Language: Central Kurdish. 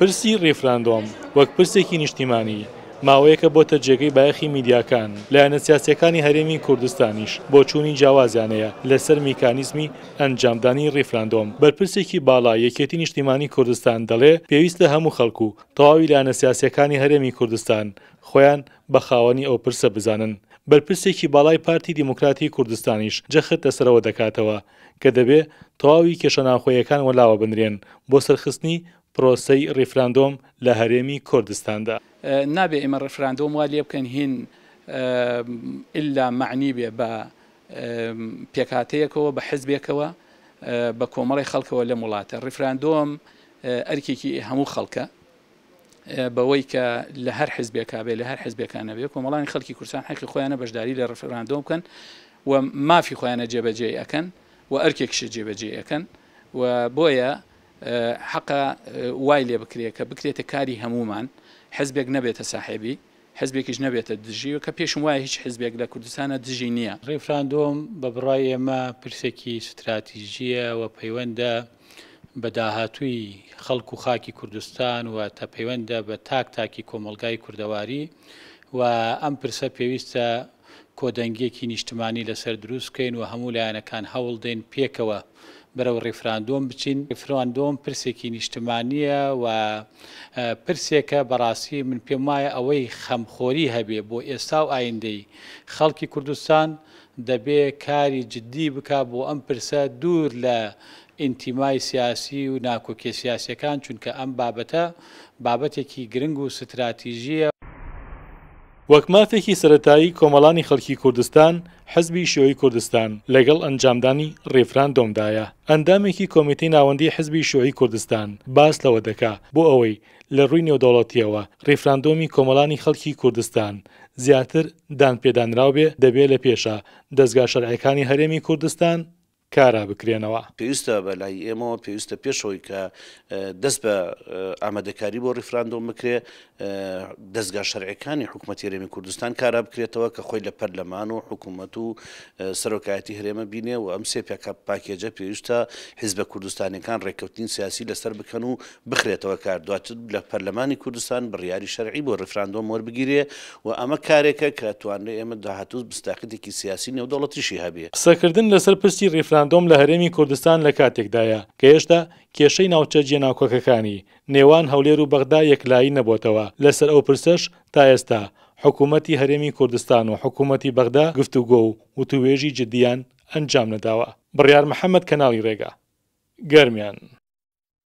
پرسی ڕێفراندۆم وەک پرسێکی نیشتیمانی ماوەیەکە بۆتە جێگەی بایەخی میدیاکان لایەنە سیاسەکانی هەرێمی کوردستانیش بۆ چوونی جیاوازیانەیە لەسەر میکانیزمی ئەنجامدانی ڕیفراندۆم بەرپرسێکی باڵا یەکێتی نیشتیمانی کوردستان دەڵێ پێویستە هەموو خەڵکو تەواوی لایەنە سیاسەکانی هەرێمی کوردستان خۆیان بە خاوەنی ئەو پرسە بزانن بەرپرسێکی باڵای پارتی دیموکراتی کوردستانیش جەخت دەسەرەوە دەکاتەوە کە دەبێ تەواوی کێشە ناخۆیەکان وەلاوە بنرێن بۆ سەرخستنی پرۆسەی ڕیفراندۆم لە هەرێمی کوردستاندا اه، نابێ ئێمە ڕفراندۆم وا لێ بکەن هین اه، ئللا معنی بێ با کومری بە ولا اه، مولات کۆمەڵی ارکی کی همو ڕیفراندۆم ئەرکێکی هەموو خەڵکە بەوەی کە لە هەر حزبێکابێ لە هەر حزبەکانە بێ کۆمەڵانی خەڵکی کورسان حەقی خۆیانە بەشداری لە ڕفراندۆم بکەن و مافی خۆیانە جێبەجێ ئەەکەن و ئەرکێکشە جێبەجێ ئەەکەن و بۆیە حەقا وای لێ بکرێت کە بکرێتە کاری هەمومان حزبێک نەبێتە ساحێبی حزبێکیش نەبێتە دژی و کە پێشم وایە هیچ حزبێک لە کوردستانە دژی نییە ڕێفراندۆم بە بڕای ئێمە پرسێکی استراتیژیە و پەیوەندە بە داهاتووی خەڵک و خاکی کوردستان و تا پەیوەندە بە تاک تاکی کۆمەلگای کوردەواری و ئەم پرسە پێویستە کۆدەنگێکی نیشتمانی لەسەر دروستکەین و هەموو لایەنەکان هەوڵ دێن پێکەوە بەرەو ڕیفراندۆم بچین ڕیفراندۆم پرسێکی نیشتمانیە و پرسێکە بەڕاستی من پێم وایە ئەوەی خەمخۆری هەبێ بۆ ئێستا و ئایندەی خەڵکی کوردستان دەبێ کاری جددی بک بۆ ئەم پرسە دوور لە ئینتیمای سیاسی و ناکۆکێ سیاسەکان چونکە ئەم بابەتە بابەتێکی گرنگ و ستراتیژیە وەک مافێکی سەتایی کۆمەڵانی خەڵکی کوردستان حزبی شێوەی کوردستان لەگەڵ ئەنجامدانی ڕێفران دۆمدایە ئەندامێکی کۆمیتی ناوەندی حزبی شۆی کوردستان باس لەوە دەکا بۆ ئەوەی لە ڕووی نێودوڵەتیەوە ڕێفراندۆمی کۆمەڵانی خەڵکی کوردستان زیاتر دان پێدانراو بێ دەبێت لە پێشە دەستگا شەرعەکانی هەرێمی کوردستان کارە بکرێنەوە پێویستە بە لای ئێمەوە پێویستە پێشەوەی کە دەست بە ئامادەکاری بۆ ریفراندۆم بکرێ دەستگا شەرعەکانی حکوومەتی هەرێمی کوردستان کارا بکرێتەوە کە خۆی لە پەرلەمان و حکوومەت و سەرۆکایەتی هەرێمە بینێ و ئەم سێپێکە پاکێجە پێویستە حیز بە کوردستانەکان ڕێککەوتین سیاسی لەسەر بکەن و بخرێتەوە کار دواتر لە پەرلەمانی کوردستان بڕیاری شەرعی بۆ ریفراندۆم وەربگیرێ و ئەمە کارێکە کە توانێت ئێمە داهاتوز بستاقیتێکی سیاسی نێودەڵەتیشی هەبێ قسەکردن لەسەر پستی ریفران ڕەفاندۆم لە هەرێمی کوردستان لە کاتێکدایە کە هێشتا کێشەی ناوچە جێناوکۆکەکانی نێوان هەولێر و بەغدا یەکلایی نەبووتەوە لەسەر ئەو پرسەش تا ئێستا حکوومەتتی هەرێمی کوردستان و حکوومەتتی بەغدا گفتوگۆ و وتوێژی جدیان ئەنجام نەداوە بڕیار محەممەد کەناڵی ڕێگا گەرمیان